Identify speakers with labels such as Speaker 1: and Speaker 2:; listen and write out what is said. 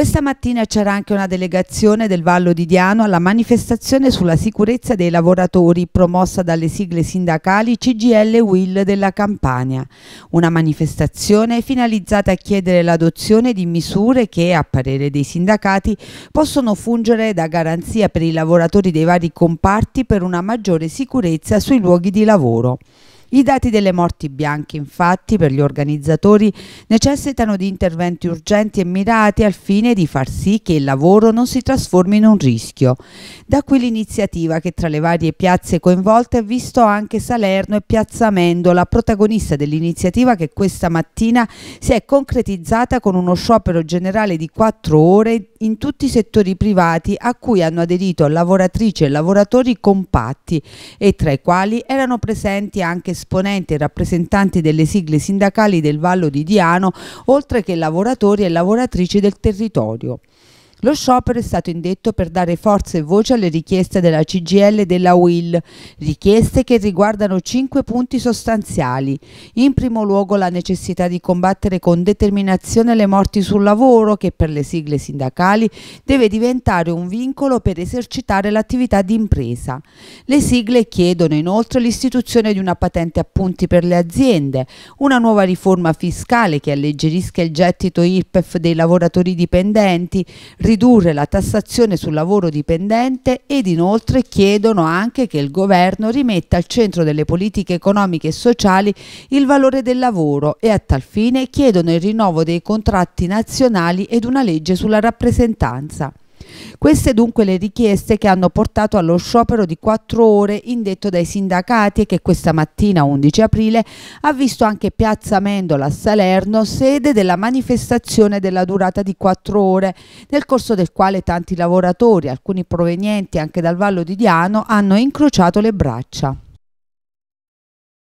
Speaker 1: Questa mattina c'era anche una delegazione del Vallo di Diano alla manifestazione sulla sicurezza dei lavoratori promossa dalle sigle sindacali CGL Will della Campania. Una manifestazione finalizzata a chiedere l'adozione di misure che, a parere dei sindacati, possono fungere da garanzia per i lavoratori dei vari comparti per una maggiore sicurezza sui luoghi di lavoro. I dati delle morti bianche, infatti, per gli organizzatori necessitano di interventi urgenti e mirati al fine di far sì che il lavoro non si trasformi in un rischio. Da qui l'iniziativa che tra le varie piazze coinvolte ha visto anche Salerno e Piazza Mendola, protagonista dell'iniziativa che questa mattina si è concretizzata con uno sciopero generale di quattro ore in tutti i settori privati a cui hanno aderito lavoratrici e lavoratori compatti e tra i quali erano presenti anche esponenti e rappresentanti delle sigle sindacali del Vallo di Diano, oltre che lavoratori e lavoratrici del territorio. Lo sciopero è stato indetto per dare forza e voce alle richieste della CGL e della UIL, richieste che riguardano cinque punti sostanziali. In primo luogo la necessità di combattere con determinazione le morti sul lavoro che per le sigle sindacali deve diventare un vincolo per esercitare l'attività di impresa. Le sigle chiedono inoltre l'istituzione di una patente a punti per le aziende, una nuova riforma fiscale che alleggerisca il gettito IRPEF dei lavoratori dipendenti, ridurre la tassazione sul lavoro dipendente ed inoltre chiedono anche che il governo rimetta al centro delle politiche economiche e sociali il valore del lavoro e a tal fine chiedono il rinnovo dei contratti nazionali ed una legge sulla rappresentanza. Queste dunque le richieste che hanno portato allo sciopero di quattro ore indetto dai sindacati e che questa mattina 11 aprile ha visto anche Piazza Mendola a Salerno sede della manifestazione della durata di quattro ore, nel corso del quale tanti lavoratori, alcuni provenienti anche dal Vallo di Diano, hanno incrociato le braccia.